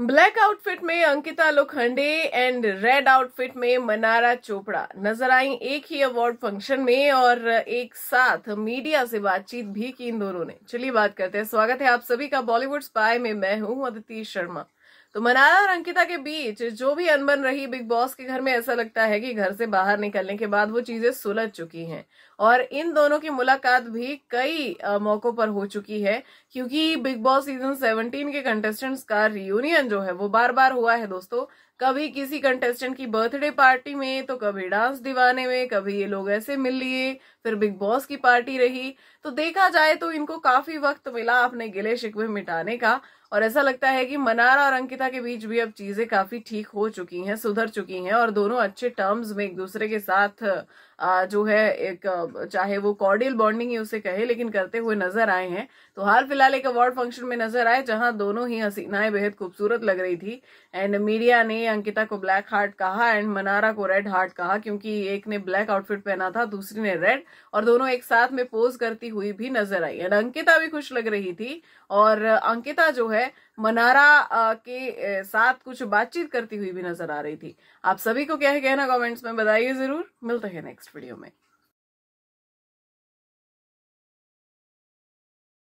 black outfit में Ankita Lokhande and red outfit में मनारा चोपड़ा नजर आई एक ही अवार्ड फंक्शन में और एक साथ मीडिया से बातचीत भी की इन दोनों ने चलिए बात करते हैं स्वागत है आप सभी का बॉलीवुड स्पाई में मैं हूं अदिति शर्मा तो मनारा और अंकिता के बीच जो भी अनबन रही बिग बॉस के घर में ऐसा लगता है कि घर से बाहर निकलने के बाद वो चीजें सुलझ चुकी हैं और इन दोनों की मुलाकात भी कई मौकों पर हो चुकी है क्योंकि बिग बॉस सीजन 17 के कंटेस्टेंट्स का रियूनियन जो है वो बार बार हुआ है दोस्तों कभी किसी कंटेस्टेंट की बर्थडे पार्टी में तो कभी डांस दीवाने में कभी ये लोग ऐसे मिल लिए फिर बिग बॉस की पार्टी रही तो देखा जाए तो इनको काफी वक्त मिला अपने गिले शिकवे मिटाने का और ऐसा लगता है कि मनारा और अंकिता अनिता के बीच भी अब चीजें काफी ठीक हो चुकी हैं सुधर चुकी हैं और दोनों अच्छे टर्म्स में एक दूसरे के साथ जो है एक चाहे वो कॉर्डियल बॉन्डिंग ही उसे कहे लेकिन करते हुए नजर आए हैं तो हाल फिलहाल एक अवार्ड फंक्शन में नजर आए जहां दोनों ही हसीनाएं बेहद खूबसूरत लग रही थी एंड मीडिया ने अंकिता को ब्लैक हार्ट कहा एंड मनारा को रेड हार्ट कहा क्योंकि एक ने ब्लैक आउटफिट पहना था दूसरी ने रेड और दोनों एक साथ में पोज करती हुई भी नजर आई एंड अंकिता भी खुश लग रही थी और अंकिता जो है मनारा के साथ कुछ बातचीत करती हुई भी नजर आ रही थी आप सभी को क्या है कहना कमेंट्स में बताइए जरूर मिलते हैं नेक्स्ट वीडियो में